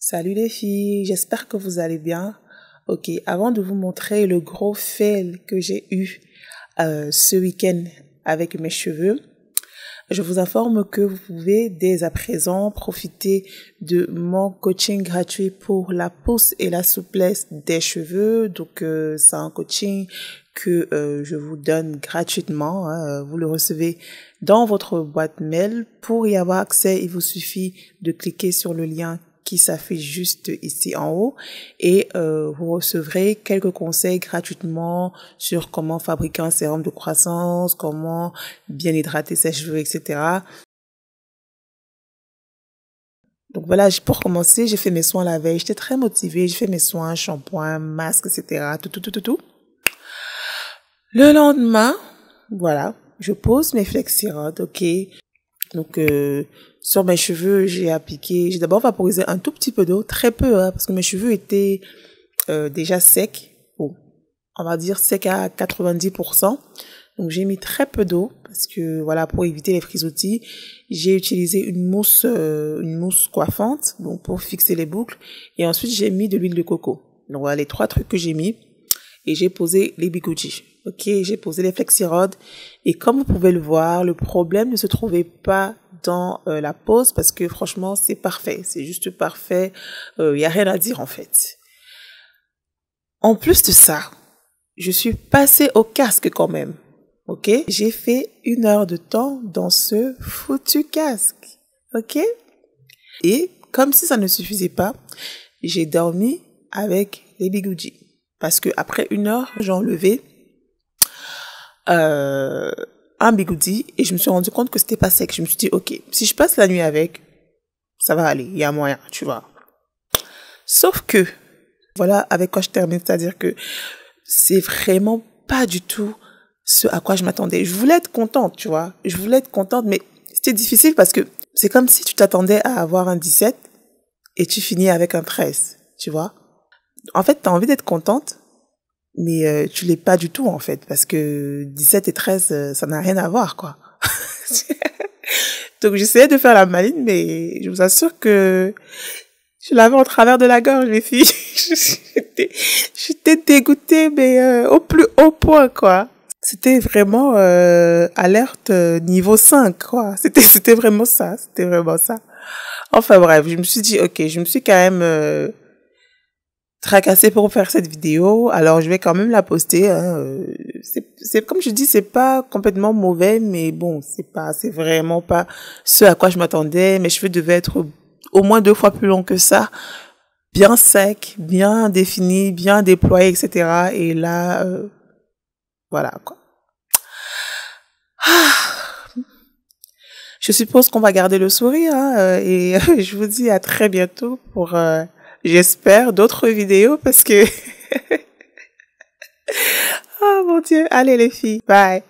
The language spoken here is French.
Salut les filles, j'espère que vous allez bien. Ok, avant de vous montrer le gros fail que j'ai eu euh, ce week-end avec mes cheveux, je vous informe que vous pouvez dès à présent profiter de mon coaching gratuit pour la pousse et la souplesse des cheveux. Donc euh, c'est un coaching que euh, je vous donne gratuitement. Hein. Vous le recevez dans votre boîte mail. Pour y avoir accès, il vous suffit de cliquer sur le lien qui s'affiche juste ici en haut et euh, vous recevrez quelques conseils gratuitement sur comment fabriquer un sérum de croissance, comment bien hydrater ses cheveux, etc. Donc voilà, pour commencer, j'ai fait mes soins la veille. J'étais très motivée. J'ai fait mes soins, shampoing, masque, etc. Tout, tout, tout, tout, tout. Le lendemain, voilà, je pose mes flexirodes, ok. Donc euh, sur mes cheveux, j'ai appliqué, j'ai d'abord vaporisé un tout petit peu d'eau, très peu, hein, parce que mes cheveux étaient euh, déjà secs, bon, on va dire secs à 90%. Donc j'ai mis très peu d'eau parce que voilà pour éviter les frisottis, j'ai utilisé une mousse euh, une mousse coiffante donc pour fixer les boucles et ensuite j'ai mis de l'huile de coco. Donc voilà les trois trucs que j'ai mis et j'ai posé les bigoudis. OK, j'ai posé les flexirodes et comme vous pouvez le voir, le problème ne se trouvait pas dans euh, la pause parce que franchement, c'est parfait. C'est juste parfait. Il euh, n'y a rien à dire en fait. En plus de ça, je suis passée au casque quand même. OK J'ai fait une heure de temps dans ce foutu casque. OK Et comme si ça ne suffisait pas, j'ai dormi avec les bigoudis. Parce que après une heure, j'ai enlevé euh, un bigoudi et je me suis rendu compte que c'était pas sec. Je me suis dit, ok, si je passe la nuit avec, ça va aller, il y a moyen, tu vois. Sauf que, voilà avec quoi je termine, c'est-à-dire que c'est vraiment pas du tout ce à quoi je m'attendais. Je voulais être contente, tu vois. Je voulais être contente, mais c'était difficile parce que c'est comme si tu t'attendais à avoir un 17 et tu finis avec un 13, tu vois. En fait, tu as envie d'être contente, mais euh, tu l'es pas du tout en fait parce que 17 et 13 euh, ça n'a rien à voir quoi. Donc j'essayais de faire la maline mais je vous assure que je l'avais au travers de la gorge les filles. J'étais dégoûtée mais euh, au plus haut point quoi. C'était vraiment euh, alerte niveau 5 quoi. C'était c'était vraiment ça, c'était vraiment ça. Enfin bref, je me suis dit OK, je me suis quand même tracassée pour faire cette vidéo, alors je vais quand même la poster. Hein. C'est comme je dis, c'est pas complètement mauvais, mais bon, c'est pas, c'est vraiment pas ce à quoi je m'attendais. Mes cheveux devaient être au moins deux fois plus longs que ça, bien sec, bien défini, bien déployés, etc. Et là, euh, voilà quoi. Ah. Je suppose qu'on va garder le sourire hein, et je vous dis à très bientôt pour. Euh, j'espère, d'autres vidéos parce que... oh mon Dieu, allez les filles, bye